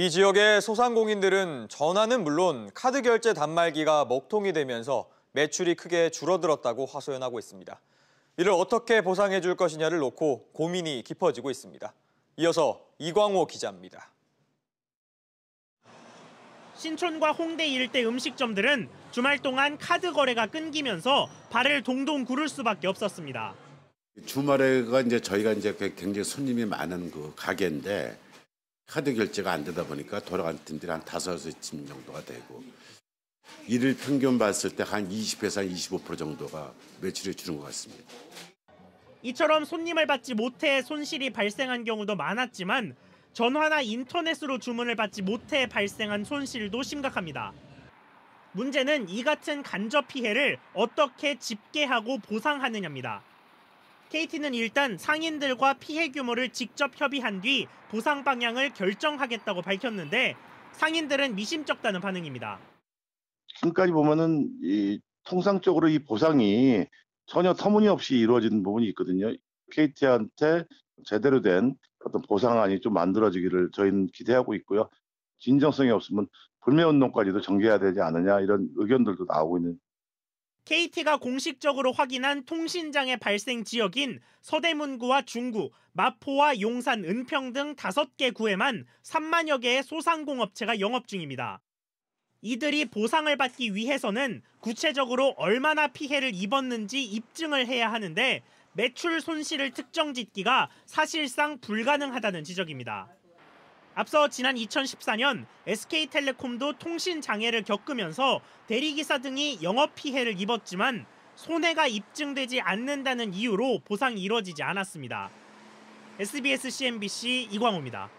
이 지역의 소상공인들은 전화는 물론 카드 결제 단말기가 먹통이 되면서 매출이 크게 줄어들었다고 화소연하고 있습니다. 이를 어떻게 보상해 줄 것이냐를 놓고 고민이 깊어지고 있습니다. 이어서 이광호 기자입니다. 신촌과 홍대 일대 음식점들은 주말 동안 카드 거래가 끊기면서 발을 동동 구를 수밖에 없었습니다. 주말에가 이제 저희가 이제 굉장히 손님이 많은 그 가게인데 카드 결제가 안 되다 보니까 돌아간 팀들이 한 다섯에서 팀 정도가 되고 이를 평균 봤을 때 한 20에서 한25% 정도가 매출이 줄은 것 같습니다. 이처럼 손님을 받지 못해 손실이 발생한 경우도 많았지만 전화나 인터넷으로 주문을 받지 못해 발생한 손실도 심각합니다. 문제는 이 같은 간접 피해를 어떻게 집계하고 보상하느냐입니다. KT는 일단 상인들과 피해 규모를 직접 협의한 뒤 보상 방향을 결정하겠다고 밝혔는데 상인들은 미심쩍다는 반응입니다. 지금까지 보면은 이 통상적으로 이 보상이 전혀 터무니없이 이루어지는 부분이 있거든요. KT한테 제대로 된 어떤 보상안이 좀 만들어지기를 저희는 기대하고 있고요. 진정성이 없으면 불매운동까지도 전개해야 되지 않느냐 이런 의견들도 나오고 있는 KT가 공식적으로 확인한 통신장애 발생 지역인 서대문구와 중구, 마포와 용산, 은평 등 5개 구에만 3만여 개의 소상공업체가 영업 중입니다. 이들이 보상을 받기 위해서는 구체적으로 얼마나 피해를 입었는지 입증을 해야 하는데 매출 손실을 특정 짓기가 사실상 불가능하다는 지적입니다. 앞서 지난 2014년 SK텔레콤도 통신 장애를 겪으면서 대리기사 등이 영업 피해를 입었지만 손해가 입증되지 않는다는 이유로 보상이 이뤄지지 않았습니다. SBS CNBC 이광호입니다.